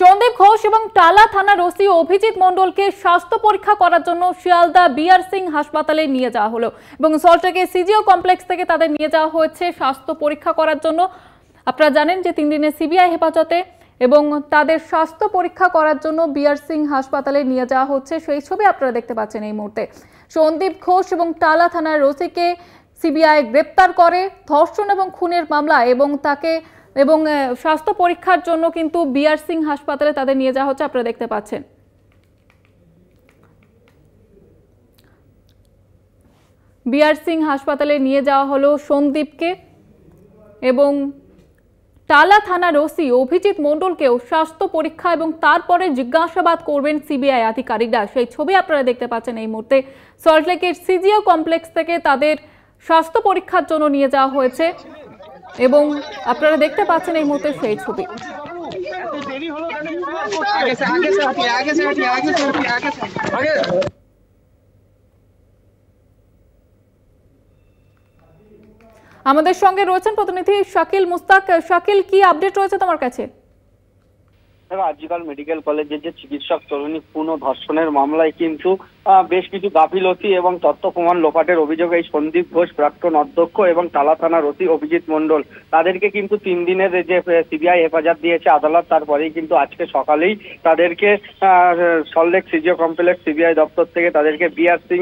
সন্দীপ ঘোষ এবং টালা থানার ওসি অভিজিৎ মণ্ডলকে স্বাস্থ্য পরীক্ষা করার জন্য শিয়ালদা বিআর সিং হাসপাতালে নিয়ে যাওয়া হলো এবং সল্টলেকে সিজিও কমপ্লেক্স থেকে তাদের নিয়ে যাওয়া হয়েছে স্বাস্থ্য পরীক্ষা করার জন্য আপনারা জানেন যে তিন দিনের সিবিআই হেফাজতে এবং তাদের স্বাস্থ্য পরীক্ষা করার জন্য বিআর সিং হাসপাতালে নিয়ে যাওয়া হচ্ছে সেই ছবি আপনারা দেখতে পাচ্ছেন এই মুহূর্তে সন্দীপ ঘোষ এবং টালা থানার ওসিকে সিবিআই গ্রেপ্তার করে ধর্ষণ এবং খুনের মামলা এবং তাকে এবং স্বাস্থ্য পরীক্ষার জন্য কিন্তু বিআর সিং হাসপাতালে তাদের নিয়ে যাওয়া হচ্ছে আপনারা দেখতে পাচ্ছেন বিআর সিং হাসপাতালে নিয়ে যাওয়া হলো সন্দীপকে এবং টালা থানার ওসি অভিজিৎ মণ্ডলকেও স্বাস্থ্য পরীক্ষা এবং তারপরে জিজ্ঞাসাবাদ করবেন সিবিআই আধিকারিকরা সেই ছবি আপনারা দেখতে পাচ্ছেন এই মুহূর্তে সল্টলেকের সিজিও কমপ্লেক্স থেকে তাদের স্বাস্থ্য পরীক্ষার জন্য নিয়ে যাওয়া হয়েছে এবং আপনারা দেখতে পাচ্ছেন এই মুহূর্তে সেই ছবি আমাদের সঙ্গে রয়েছেন প্রতিনিধি শাকিল মুস্তাক শাকিল কি আপডেট রয়েছে তোমার কাছে আজকাল মেডিকেল কলেজের যে চিকিৎসক তরুণী পুনঃ ধর্ষণের মামলায় কিন্তু বেশ কিছু গাফিলতি এবং তথ্য প্রমাণ লোপাটের অভিযোগ এই সন্দীপ ঘোষ প্রাক্তন অধ্যক্ষ এবং তালা থানার অতি অভিজিৎ মন্ডল তাদেরকে কিন্তু তিন দিনের যে সিবিআই হেফাজত দিয়েছে আদালত তারপরেই কিন্তু আজকে সকালেই তাদেরকে সল্লেক সিজিও কমপ্লেক্স সিবিআই দপ্তর থেকে তাদেরকে বিআর সিং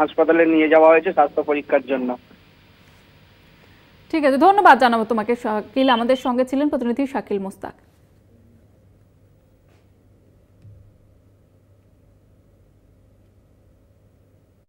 হাসপাতালে নিয়ে যাওয়া হয়েছে স্বাস্থ্য পরীক্ষার জন্য ঠিক আছে ধন্যবাদ জানাবো তোমাকে শাকিল আমাদের সঙ্গে ছিলেন প্রতিনিধি শাকিল মোস্তাক